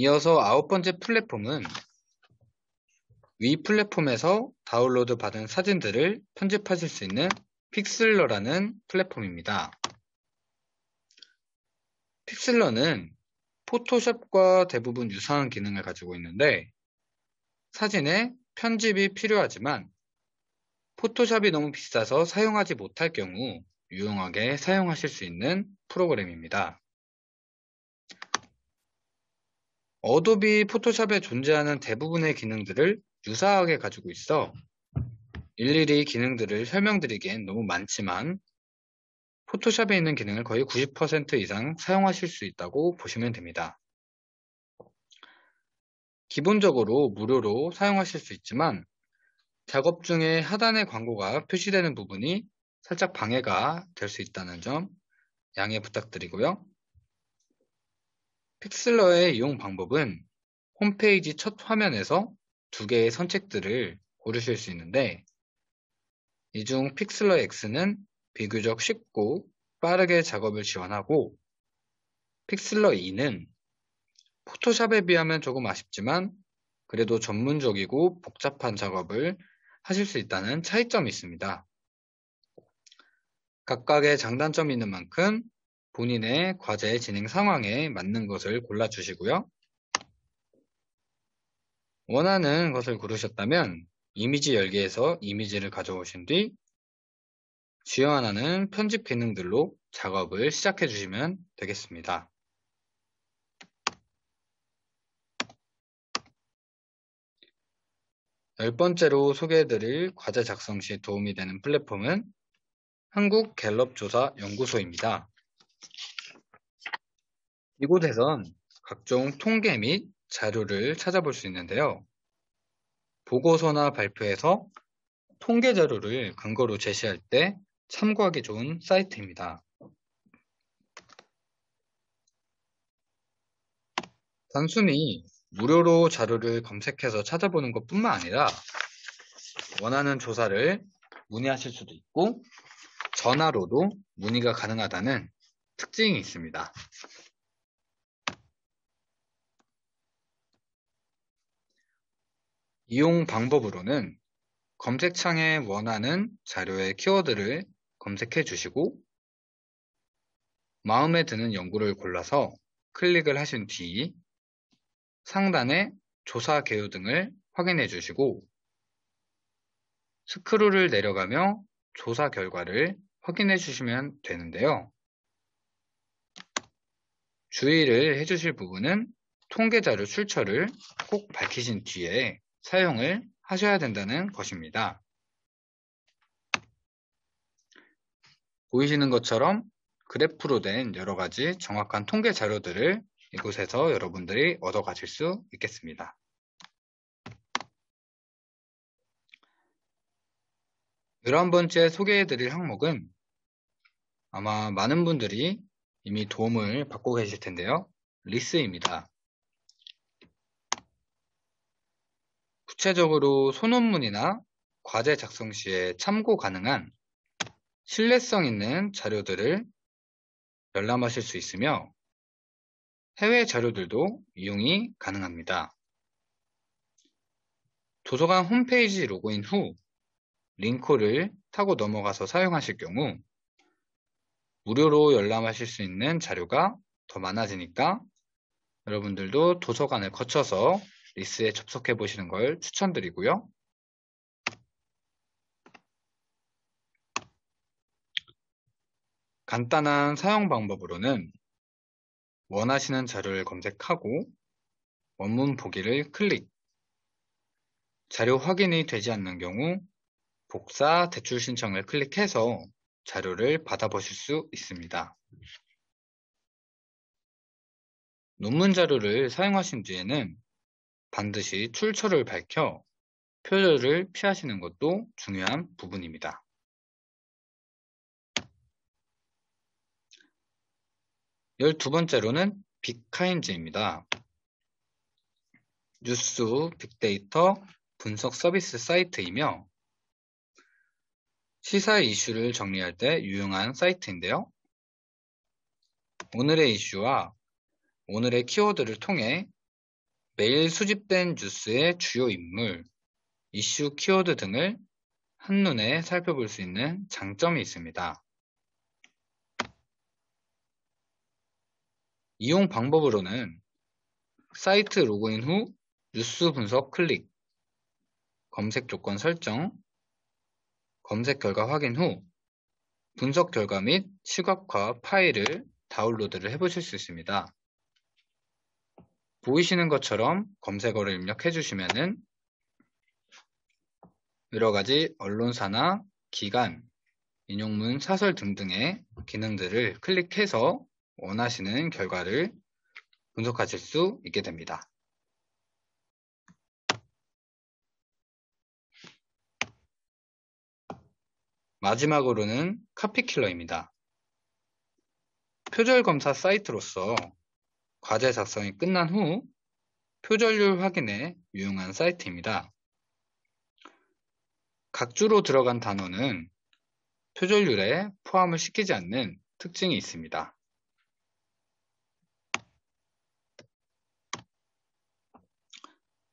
이어서 아홉 번째 플랫폼은 위 플랫폼에서 다운로드 받은 사진들을 편집하실 수 있는 픽슬러라는 플랫폼입니다. 픽슬러는 포토샵과 대부분 유사한 기능을 가지고 있는데 사진에 편집이 필요하지만 포토샵이 너무 비싸서 사용하지 못할 경우 유용하게 사용하실 수 있는 프로그램입니다. 어도비 포토샵에 존재하는 대부분의 기능들을 유사하게 가지고 있어 일일이 기능들을 설명드리기엔 너무 많지만 포토샵에 있는 기능을 거의 90% 이상 사용하실 수 있다고 보시면 됩니다. 기본적으로 무료로 사용하실 수 있지만 작업 중에 하단에 광고가 표시되는 부분이 살짝 방해가 될 수 있다는 점 양해 부탁드리고요. 픽슬러의 이용 방법은 홈페이지 첫 화면에서 두 개의 선택들을 고르실 수 있는데 이 중 픽슬러 X는 비교적 쉽고 빠르게 작업을 지원하고 픽슬러 2는 포토샵에 비하면 조금 아쉽지만 그래도 전문적이고 복잡한 작업을 하실 수 있다는 차이점이 있습니다. 각각의 장단점이 있는 만큼 본인의 과제 진행 상황에 맞는 것을 골라주시고요. 원하는 것을 고르셨다면 이미지 열기에서 이미지를 가져오신 뒤 지원하는 편집 기능들로 작업을 시작해 주시면 되겠습니다. 열 번째로 소개해드릴 과제 작성 시 도움이 되는 플랫폼은 한국갤럽조사연구소입니다. 이곳에선 각종 통계 및 자료를 찾아볼 수 있는데요. 보고서나 발표에서 통계 자료를 근거로 제시할 때 참고하기 좋은 사이트입니다. 단순히 무료로 자료를 검색해서 찾아보는 것 뿐만 아니라 원하는 조사를 문의하실 수도 있고 전화로도 문의가 가능하다는 특징이 있습니다. 이용 방법으로는 검색창에 원하는 자료의 키워드를 검색해 주시고 마음에 드는 연구를 골라서 클릭을 하신 뒤 상단에 조사 개요 등을 확인해 주시고 스크롤을 내려가며 조사 결과를 확인해 주시면 되는데요. 주의를 해주실 부분은 통계자료 출처를 꼭 밝히신 뒤에 사용을 하셔야 된다는 것입니다. 보이시는 것처럼 그래프로 된 여러 가지 정확한 통계 자료들을 이곳에서 여러분들이 얻어 가실 수 있겠습니다. 열한 번째 소개해 드릴 항목은 아마 많은 분들이 이미 도움을 받고 계실 텐데요. 리스입니다. 구체적으로 소논문이나 과제 작성 시에 참고 가능한 신뢰성 있는 자료들을 열람하실 수 있으며 해외 자료들도 이용이 가능합니다. 도서관 홈페이지 로그인 후 링크를 타고 넘어가서 사용하실 경우 무료로 열람하실 수 있는 자료가 더 많아지니까 여러분들도 도서관을 거쳐서 리스에 접속해 보시는 걸 추천드리고요. 간단한 사용 방법으로는 원하시는 자료를 검색하고 원문 보기를 클릭 자료 확인이 되지 않는 경우 복사 대출 신청을 클릭해서 자료를 받아보실 수 있습니다. 논문 자료를 사용하신 뒤에는 반드시 출처를 밝혀 표절을 피하시는 것도 중요한 부분입니다. 1 2 번째로는 빅카인즈입니다. 뉴스 빅데이터 분석 서비스 사이트이며 시사 이슈를 정리할 때 유용한 사이트인데요. 오늘의 이슈와 오늘의 키워드를 통해 매일 수집된 뉴스의 주요 인물, 이슈 키워드 등을 한눈에 살펴볼 수 있는 장점이 있습니다. 이용 방법으로는 사이트 로그인 후 뉴스 분석 클릭, 검색 조건 설정, 검색 결과 확인 후 분석 결과 및 시각화 파일을 다운로드를 해보실 수 있습니다. 보이시는 것처럼 검색어를 입력해 주시면 여러 가지 언론사나 기간 인용문, 사설 등등의 기능들을 클릭해서 원하시는 결과를 분석하실 수 있게 됩니다. 마지막으로는 카피킬러입니다. 표절 검사 사이트로서 과제 작성이 끝난 후 표절률 확인에 유용한 사이트입니다. 각 주로 들어간 단어는 표절률에 포함을 시키지 않는 특징이 있습니다.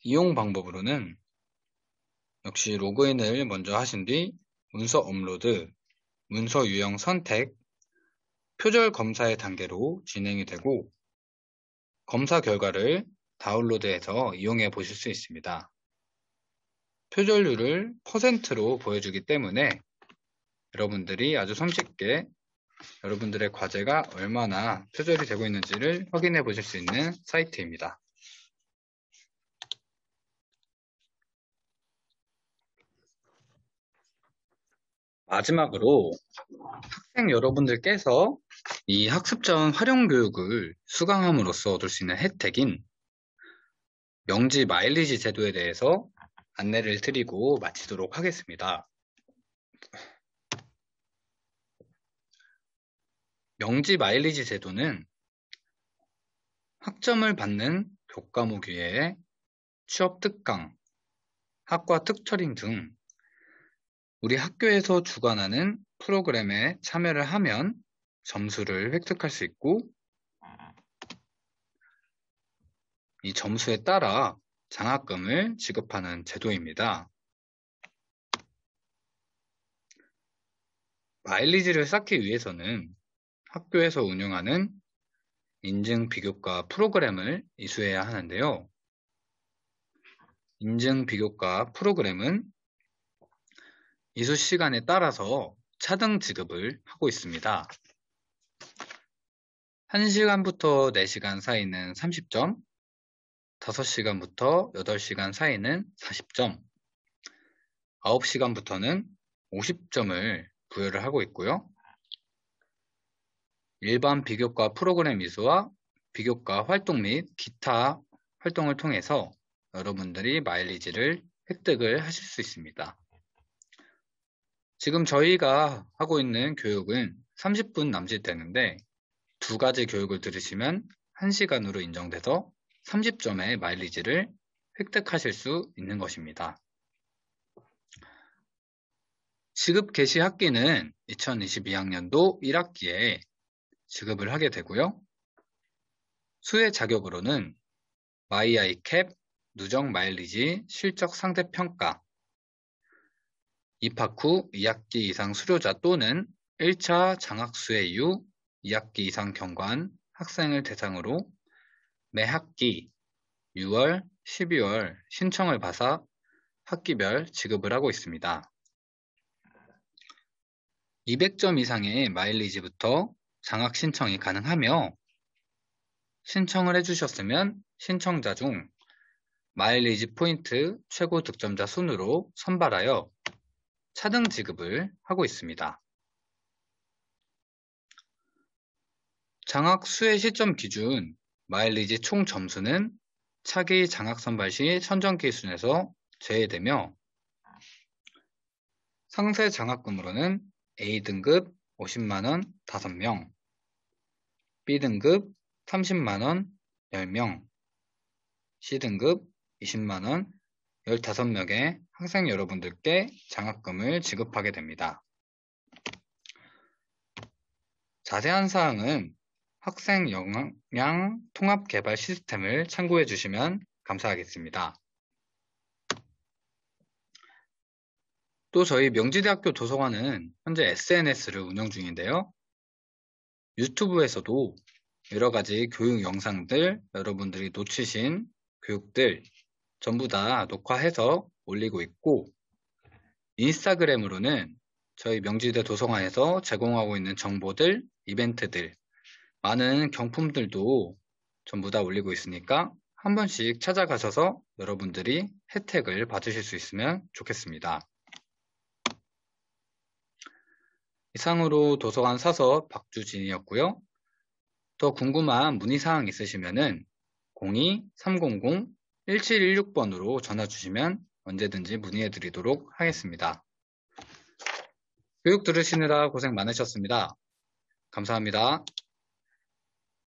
이용 방법으로는 역시 로그인을 먼저 하신 뒤 문서 업로드, 문서 유형 선택, 표절 검사의 단계로 진행이 되고 검사 결과를 다운로드해서 이용해 보실 수 있습니다. 표절률을 퍼센트로 보여주기 때문에 여러분들이 아주 손쉽게 여러분들의 과제가 얼마나 표절이 되고 있는지를 확인해 보실 수 있는 사이트입니다. 마지막으로 학생 여러분들께서 이 학습 자원 활용 교육을 수강함으로써 얻을 수 있는 혜택인 명지 마일리지 제도에 대해서 안내를 드리고 마치도록 하겠습니다. 명지 마일리지 제도는 학점을 받는 교과목 위에 취업 특강, 학과 특처링 등 우리 학교에서 주관하는 프로그램에 참여를 하면 점수를 획득할 수 있고 이 점수에 따라 장학금을 지급하는 제도입니다. 마일리지를 쌓기 위해서는 학교에서 운영하는 인증 비교과 프로그램을 이수해야 하는데요. 인증 비교과 프로그램은 이수 시간에 따라서 차등 지급을 하고 있습니다. 1시간부터 4시간 사이는 30점, 5시간부터 8시간 사이는 40점, 9시간부터는 50점을 부여를 하고 있고요. 일반 비교과 프로그램 이수와 비교과 활동 및 기타 활동을 통해서 여러분들이 마일리지를 획득을 하실 수 있습니다. 지금 저희가 하고 있는 교육은 30분 남짓되는데 두 가지 교육을 들으시면 1시간으로 인정돼서 30점의 마일리지를 획득하실 수 있는 것입니다. 지급 개시 학기는 2022학년도 1학기에 지급을 하게 되고요. 수혜 자격으로는 마이아이캡, 누적 마일리지, 실적 상대 평가, 입학 후 2학기 이상 수료자 또는 1차 장학수혜 이후 2학기 이상 경과한 학생을 대상으로 매 학기 6월, 12월 신청을 받아 학기별 지급을 하고 있습니다. 200점 이상의 마일리지부터 장학 신청이 가능하며 신청을 해주셨으면 신청자 중 마일리지 포인트 최고 득점자 순으로 선발하여 차등 지급을 하고 있습니다. 장학 수혜 시점 기준 마일리지 총 점수는 차기 장학 선발 시 선정 기준에서 제외되며 상세 장학금으로는 A등급 50만원 5명, B등급 30만원 10명, C등급 20만원 15명의 학생 여러분들께 장학금을 지급하게 됩니다. 자세한 사항은 학생 영양 통합 개발 시스템을 참고해 주시면 감사하겠습니다. 또 저희 명지대학교 도서관은 현재 SNS를 운영 중인데요. 유튜브에서도 여러 가지 교육 영상들, 여러분들이 놓치신 교육들 전부 다 녹화해서 올리고 있고 인스타그램으로는 저희 명지대 도서관에서 제공하고 있는 정보들, 이벤트들, 많은 경품들도 전부 다 올리고 있으니까 한 번씩 찾아가셔서 여러분들이 혜택을 받으실 수 있으면 좋겠습니다. 이상으로 도서관 사서 박주진이었고요. 더 궁금한 문의사항 있으시면 02-300 1716번으로 전화 주시면 언제든지 문의해 드리도록 하겠습니다. 교육 들으시느라 고생 많으셨습니다. 감사합니다.